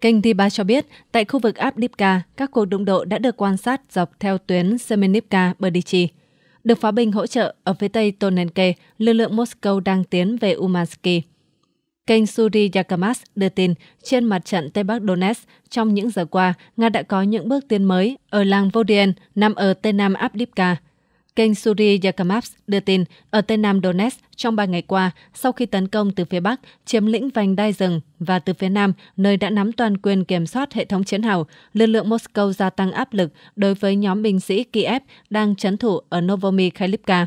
Kênh Diba cho biết, tại khu vực Abdipka, các cuộc đụng độ đã được quan sát dọc theo tuyến Semenivka-Berdichi. Được pháo binh hỗ trợ ở phía tây Tonenke, lực lượng Moscow đang tiến về Umansky. Kênh Suri Yakamas đưa tin trên mặt trận Tây Bắc Donetsk, trong những giờ qua, Nga đã có những bước tiến mới ở làng Vodien nằm ở tây nam Abdipka – Kênh Suri Yakamaps đưa tin ở Tây Nam Donetsk trong 3 ngày qua, sau khi tấn công từ phía Bắc, chiếm lĩnh vành đai rừng và từ phía Nam, nơi đã nắm toàn quyền kiểm soát hệ thống chiến hào, lực lượng Moscow gia tăng áp lực đối với nhóm binh sĩ Kiev đang chấn thủ ở Novomi Khalivka.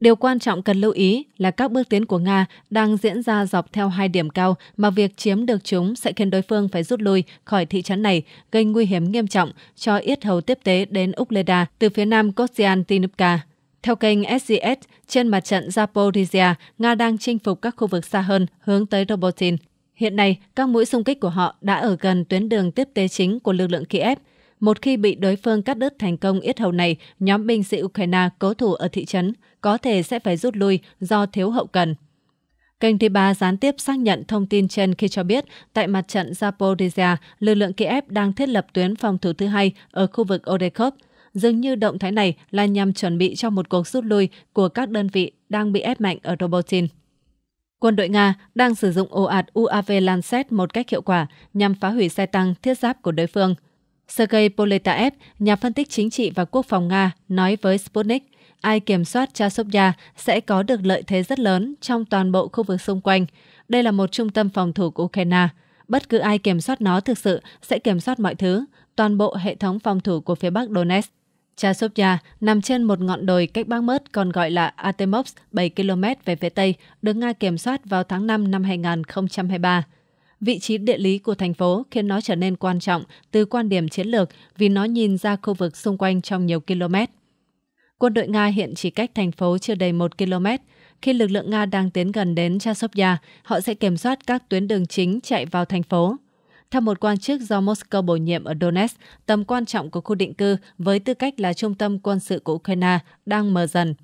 Điều quan trọng cần lưu ý là các bước tiến của Nga đang diễn ra dọc theo hai điểm cao mà việc chiếm được chúng sẽ khiến đối phương phải rút lui khỏi thị trấn này, gây nguy hiểm nghiêm trọng cho yết hầu tiếp tế đến Ukleda từ phía nam Kostiantynivka. Theo kênh SGS, trên mặt trận Zaporizhia, Nga đang chinh phục các khu vực xa hơn hướng tới Robotin. Hiện nay, các mũi xung kích của họ đã ở gần tuyến đường tiếp tế chính của lực lượng Kiev. Một khi bị đối phương cắt đứt thành công yết hầu này, nhóm binh sĩ Ukraine cố thủ ở thị trấn có thể sẽ phải rút lui do thiếu hậu cần. Kênh thứ ba gián tiếp xác nhận thông tin trên khi cho biết tại mặt trận Zaporizhia, lực lượng Kiev đang thiết lập tuyến phòng thủ thứ hai ở khu vực Odekhov. Dường như động thái này là nhằm chuẩn bị cho một cuộc rút lui của các đơn vị đang bị ép mạnh ở Robotin. Quân đội Nga đang sử dụng ồ ạt UAV Lancet một cách hiệu quả nhằm phá hủy xe tăng thiết giáp của đối phương. Sergei Poletaev, nhà phân tích chính trị và quốc phòng Nga, nói với Sputnik – ai kiểm soát Chasovya sẽ có được lợi thế rất lớn trong toàn bộ khu vực xung quanh. Đây là một trung tâm phòng thủ của Ukraine. Bất cứ ai kiểm soát nó thực sự sẽ kiểm soát mọi thứ, toàn bộ hệ thống phòng thủ của phía Bắc Donetsk. Chasovya nằm trên một ngọn đồi cách bang Mớt còn gọi là Artemovsk 7 km về phía Tây, được Nga kiểm soát vào tháng 5 năm 2023. Vị trí địa lý của thành phố khiến nó trở nên quan trọng từ quan điểm chiến lược vì nó nhìn ra khu vực xung quanh trong nhiều km. Quân đội Nga hiện chỉ cách thành phố chưa đầy 1 km. Khi lực lượng Nga đang tiến gần đến Chasovya, họ sẽ kiểm soát các tuyến đường chính chạy vào thành phố. Theo một quan chức do Moscow bổ nhiệm ở Donetsk, tầm quan trọng của khu định cư với tư cách là trung tâm quân sự của Ukraine đang mờ dần.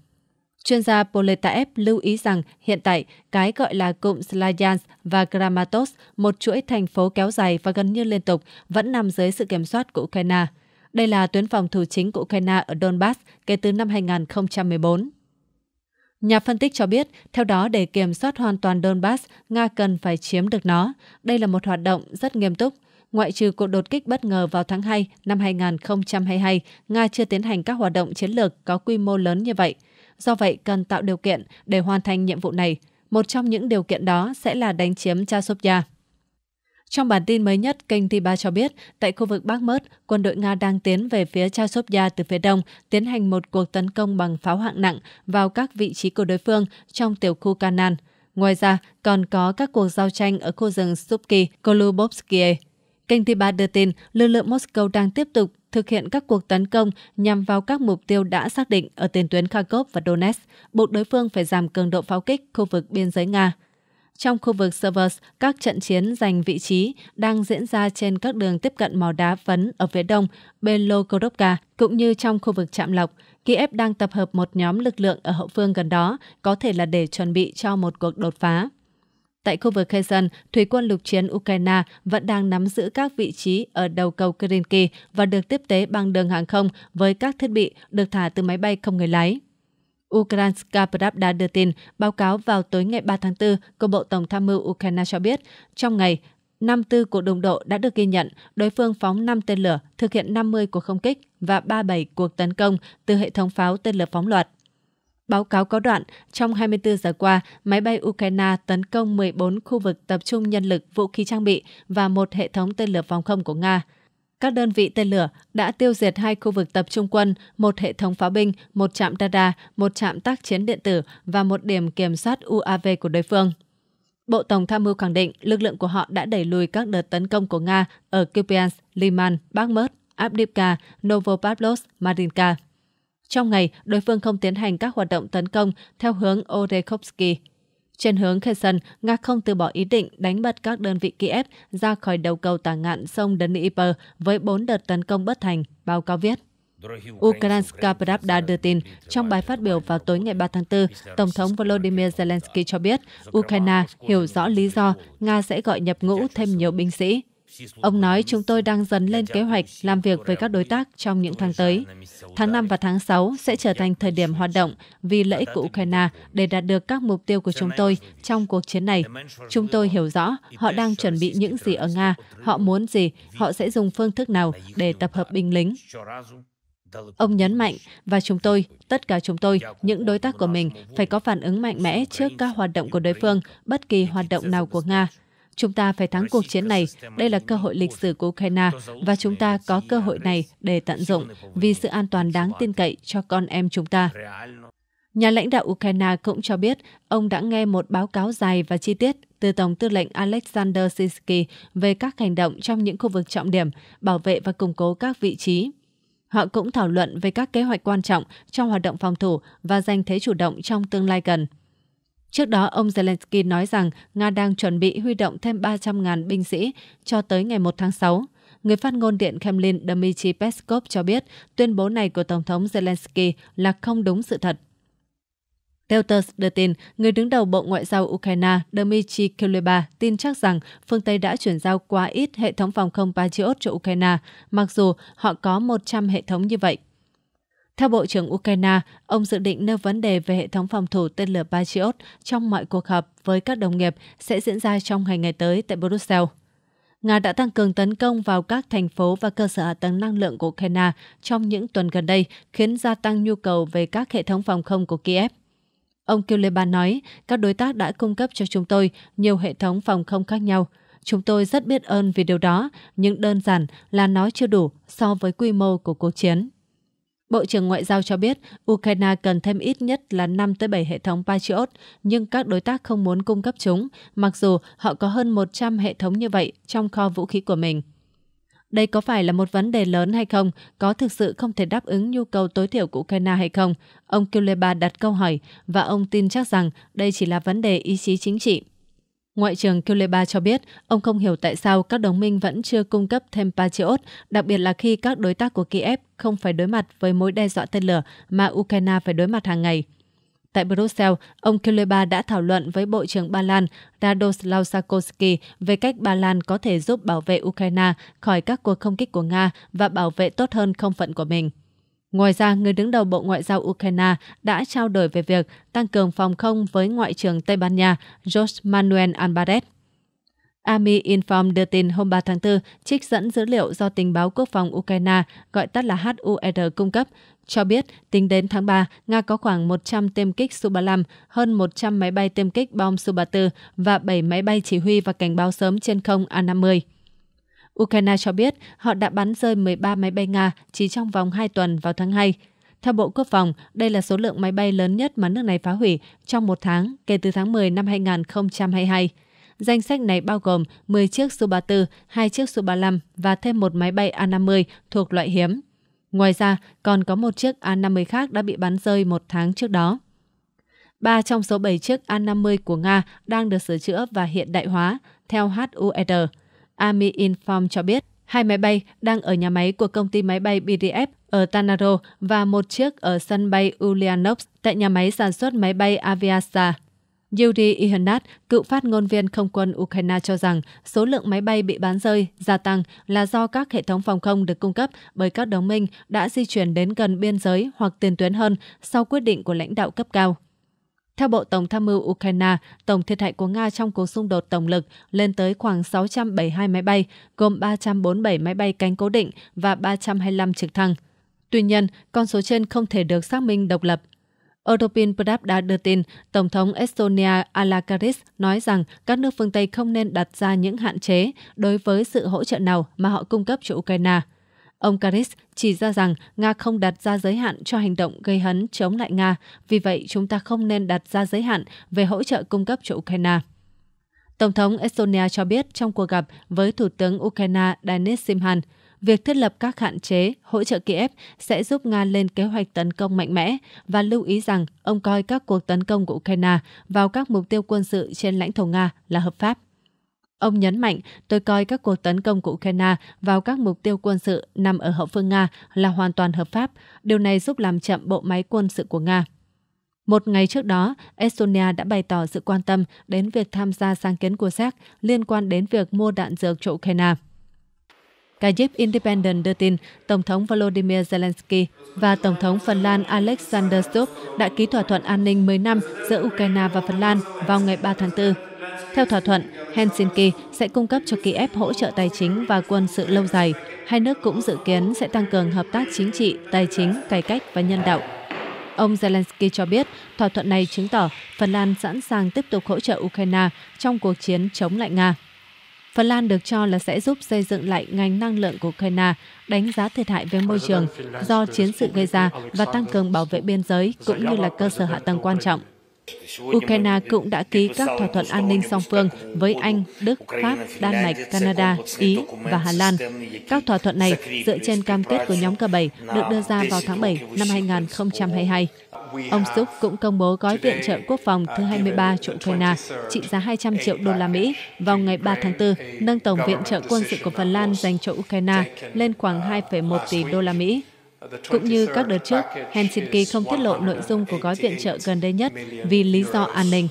Chuyên gia Poletaev lưu ý rằng hiện tại, cái gọi là cụm Slavyansk và Kramatorsk, một chuỗi thành phố kéo dài và gần như liên tục, vẫn nằm dưới sự kiểm soát của Ukraine. Đây là tuyến phòng thủ chính của Ukraine ở Donbass kể từ năm 2014. Nhà phân tích cho biết, theo đó để kiểm soát hoàn toàn Donbass, Nga cần phải chiếm được nó. Đây là một hoạt động rất nghiêm túc. Ngoại trừ cuộc đột kích bất ngờ vào tháng 2 năm 2022, Nga chưa tiến hành các hoạt động chiến lược có quy mô lớn như vậy. Do vậy, cần tạo điều kiện để hoàn thành nhiệm vụ này. Một trong những điều kiện đó sẽ là đánh chiếm Chasovia. Trong bản tin mới nhất, kênh T3 cho biết, tại khu vực Bắc Mớt, quân đội Nga đang tiến về phía Chasovia từ phía đông, tiến hành một cuộc tấn công bằng pháo hạng nặng vào các vị trí của đối phương trong tiểu khu Kanan. Ngoài ra, còn có các cuộc giao tranh ở khu rừng Stupki, Kolubovskie. Kênh T3 đưa tin, lực lượng Moscow đang tiếp tục thực hiện các cuộc tấn công nhằm vào các mục tiêu đã xác định ở tiền tuyến Kharkov và Donetsk, buộc đối phương phải giảm cường độ pháo kích khu vực biên giới Nga. Trong khu vực Severs, các trận chiến giành vị trí đang diễn ra trên các đường tiếp cận mỏ đá vấn ở phía đông Belokorovka, cũng như trong khu vực Trạm Lộc. Kiev đang tập hợp một nhóm lực lượng ở hậu phương gần đó, có thể là để chuẩn bị cho một cuộc đột phá. Tại khu vực Kherson, thủy quân lục chiến Ukraine vẫn đang nắm giữ các vị trí ở đầu cầu Kerinki và được tiếp tế bằng đường hàng không với các thiết bị được thả từ máy bay không người lái. Ukrainska Pravda đưa tin, báo cáo vào tối ngày 3 tháng 4 của Bộ Tổng tham mưu Ukraine cho biết, trong ngày, 54 cuộc đụng độ đã được ghi nhận, đối phương phóng 5 tên lửa, thực hiện 50 cuộc không kích và 37 cuộc tấn công từ hệ thống pháo tên lửa phóng loạt. Báo cáo có đoạn, trong 24 giờ qua, máy bay Ukraine tấn công 14 khu vực tập trung nhân lực vũ khí trang bị và một hệ thống tên lửa phòng không của Nga các đơn vị tên lửa đã tiêu diệt hai khu vực tập trung quân, một hệ thống pháo binh, một trạm radar, một trạm tác chiến điện tử và một điểm kiểm soát UAV của đối phương. Bộ Tổng tham mưu khẳng định lực lượng của họ đã đẩy lùi các đợt tấn công của Nga ở Kupiansk, Liman, Bakhmut, Avdiivka, Novopavlovsk, Marinka. Trong ngày, đối phương không tiến hành các hoạt động tấn công theo hướng Orekhovsky. Trên hướng Kherson, Nga không từ bỏ ý định đánh bật các đơn vị Kiev ra khỏi đầu cầu tả ngạn sông Dnieper với bốn đợt tấn công bất thành, báo cáo viết. Ukrainska Pravda đưa tin, trong bài phát biểu vào tối ngày 3 tháng 4, Tổng thống Volodymyr Zelensky cho biết Ukraine hiểu rõ lý do Nga sẽ gọi nhập ngũ thêm nhiều binh sĩ Ông nói chúng tôi đang dần lên kế hoạch làm việc với các đối tác trong những tháng tới. Tháng 5 và tháng 6 sẽ trở thành thời điểm hoạt động vì lợi ích của Ukraine để đạt được các mục tiêu của chúng tôi trong cuộc chiến này. Chúng tôi hiểu rõ họ đang chuẩn bị những gì ở Nga, họ muốn gì, họ sẽ dùng phương thức nào để tập hợp binh lính. Ông nhấn mạnh, và chúng tôi, tất cả chúng tôi, những đối tác của mình, phải có phản ứng mạnh mẽ trước các hoạt động của đối phương, bất kỳ hoạt động nào của Nga. Chúng ta phải thắng cuộc chiến này. Đây là cơ hội lịch sử của Ukraine và chúng ta có cơ hội này để tận dụng vì sự an toàn đáng tin cậy cho con em chúng ta. Nhà lãnh đạo Ukraine cũng cho biết ông đã nghe một báo cáo dài và chi tiết từ Tổng tư lệnh Alexander Sisky về các hành động trong những khu vực trọng điểm, bảo vệ và củng cố các vị trí. Họ cũng thảo luận về các kế hoạch quan trọng trong hoạt động phòng thủ và giành thế chủ động trong tương lai gần. Trước đó, ông Zelensky nói rằng Nga đang chuẩn bị huy động thêm 300.000 binh sĩ cho tới ngày 1 tháng 6. Người phát ngôn Điện Kremlin Dmitry Peskov cho biết tuyên bố này của Tổng thống Zelensky là không đúng sự thật. Reuters đưa tin, người đứng đầu Bộ Ngoại giao Ukraine Dmitry Kuleba tin chắc rằng phương Tây đã chuyển giao quá ít hệ thống phòng không Patriot cho Ukraine, mặc dù họ có 100 hệ thống như vậy. Theo Bộ trưởng Ukraine, ông dự định nêu vấn đề về hệ thống phòng thủ tên lửa Patriot trong mọi cuộc họp với các đồng nghiệp sẽ diễn ra trong hai ngày tới tại Brussels. Nga đã tăng cường tấn công vào các thành phố và cơ sở hạ tầng năng lượng của Ukraine trong những tuần gần đây, khiến gia tăng nhu cầu về các hệ thống phòng không của Kiev. Ông Kuleba nói, các đối tác đã cung cấp cho chúng tôi nhiều hệ thống phòng không khác nhau. Chúng tôi rất biết ơn vì điều đó, nhưng đơn giản là nó chưa đủ so với quy mô của cuộc chiến. Bộ trưởng Ngoại giao cho biết Ukraine cần thêm ít nhất là 5 tới 7 hệ thống Patriot, nhưng các đối tác không muốn cung cấp chúng, mặc dù họ có hơn 100 hệ thống như vậy trong kho vũ khí của mình. Đây có phải là một vấn đề lớn hay không? Có thực sự không thể đáp ứng nhu cầu tối thiểu của Ukraine hay không? Ông Kuleba đặt câu hỏi và ông tin chắc rằng đây chỉ là vấn đề ý chí chính trị. Ngoại trưởng Kuleba cho biết, ông không hiểu tại sao các đồng minh vẫn chưa cung cấp thêm Patriot, đặc biệt là khi các đối tác của Kiev không phải đối mặt với mối đe dọa tên lửa mà Ukraine phải đối mặt hàng ngày. Tại Brussels, ông Kuleba đã thảo luận với Bộ trưởng Ba Lan Radoslav Sakoski về cách Ba Lan có thể giúp bảo vệ Ukraine khỏi các cuộc không kích của Nga và bảo vệ tốt hơn không phận của mình. Ngoài ra, người đứng đầu Bộ Ngoại giao Ukraine đã trao đổi về việc tăng cường phòng không với Ngoại trưởng Tây Ban Nha José Manuel albares Army Inform đưa tin hôm 3 tháng 4, trích dẫn dữ liệu do tình báo quốc phòng Ukraine, gọi tắt là HUR cung cấp, cho biết tính đến tháng 3, Nga có khoảng 100 tiêm kích Su-35, hơn 100 máy bay tiêm kích bom Su-34 và 7 máy bay chỉ huy và cảnh báo sớm trên không A-50. Ukraine cho biết họ đã bắn rơi 13 máy bay Nga chỉ trong vòng 2 tuần vào tháng 2. Theo Bộ Quốc phòng, đây là số lượng máy bay lớn nhất mà nước này phá hủy trong một tháng kể từ tháng 10 năm 2022. Danh sách này bao gồm 10 chiếc Su-34, 2 chiếc Su-35 và thêm một máy bay A-50 thuộc loại hiếm. Ngoài ra, còn có một chiếc A-50 khác đã bị bắn rơi một tháng trước đó. Ba trong số 7 chiếc A-50 của Nga đang được sửa chữa và hiện đại hóa, theo HUR. E Army Inform cho biết, hai máy bay đang ở nhà máy của công ty máy bay BDF ở Tanaro và một chiếc ở sân bay Ulyanovsk tại nhà máy sản xuất máy bay Aviasa. Yuri Ihnat, cựu phát ngôn viên không quân Ukraine cho rằng số lượng máy bay bị bán rơi, gia tăng là do các hệ thống phòng không được cung cấp bởi các đồng minh đã di chuyển đến gần biên giới hoặc tiền tuyến hơn sau quyết định của lãnh đạo cấp cao. Theo Bộ Tổng tham mưu Ukraine, tổng thiệt hại của Nga trong cuộc xung đột tổng lực lên tới khoảng 672 máy bay, gồm 347 máy bay cánh cố định và 325 trực thăng. Tuy nhiên, con số trên không thể được xác minh độc lập. Europin Pravda đưa tin, Tổng thống Estonia Alakaris nói rằng các nước phương Tây không nên đặt ra những hạn chế đối với sự hỗ trợ nào mà họ cung cấp cho Ukraine. Ông Karis chỉ ra rằng Nga không đặt ra giới hạn cho hành động gây hấn chống lại Nga, vì vậy chúng ta không nên đặt ra giới hạn về hỗ trợ cung cấp cho Ukraine. Tổng thống Estonia cho biết trong cuộc gặp với Thủ tướng Ukraine Denis Simhan, việc thiết lập các hạn chế hỗ trợ Kiev sẽ giúp Nga lên kế hoạch tấn công mạnh mẽ và lưu ý rằng ông coi các cuộc tấn công của Ukraine vào các mục tiêu quân sự trên lãnh thổ Nga là hợp pháp. Ông nhấn mạnh, tôi coi các cuộc tấn công của Ukraine vào các mục tiêu quân sự nằm ở hậu phương Nga là hoàn toàn hợp pháp. Điều này giúp làm chậm bộ máy quân sự của Nga. Một ngày trước đó, Estonia đã bày tỏ sự quan tâm đến việc tham gia sáng kiến của Séc liên quan đến việc mua đạn dược cho Ukraine. Kyiv Independent đưa tin Tổng thống Volodymyr Zelensky và Tổng thống Phần Lan Alexander Stubb đã ký thỏa thuận an ninh 10 năm giữa Ukraine và Phần Lan vào ngày 3 tháng 4. Theo thỏa thuận, Helsinki sẽ cung cấp cho Kiev hỗ trợ tài chính và quân sự lâu dài. Hai nước cũng dự kiến sẽ tăng cường hợp tác chính trị, tài chính, cải cách và nhân đạo. Ông Zelensky cho biết thỏa thuận này chứng tỏ Phần Lan sẵn sàng tiếp tục hỗ trợ Ukraine trong cuộc chiến chống lại Nga. Phần Lan được cho là sẽ giúp xây dựng lại ngành năng lượng của Ukraine, đánh giá thiệt hại về môi trường do chiến sự gây ra và tăng cường bảo vệ biên giới cũng như là cơ sở hạ tầng quan trọng. Ukraine cũng đã ký các thỏa thuận an ninh song phương với Anh, Đức, Pháp, Đan Mạch, Canada, Ý và Hà Lan. Các thỏa thuận này dựa trên cam kết của nhóm G7 được đưa ra vào tháng 7 năm 2022. Ông Suk cũng công bố gói viện trợ quốc phòng thứ 23 cho Ukraine trị giá 200 triệu đô la Mỹ vào ngày 3 tháng 4, nâng tổng viện trợ quân sự của Phần Lan dành cho Ukraine lên khoảng 2,1 tỷ đô la Mỹ. Cũng như các đợt trước, Helsinki không tiết lộ nội dung của gói viện trợ gần đây nhất vì lý do an ninh.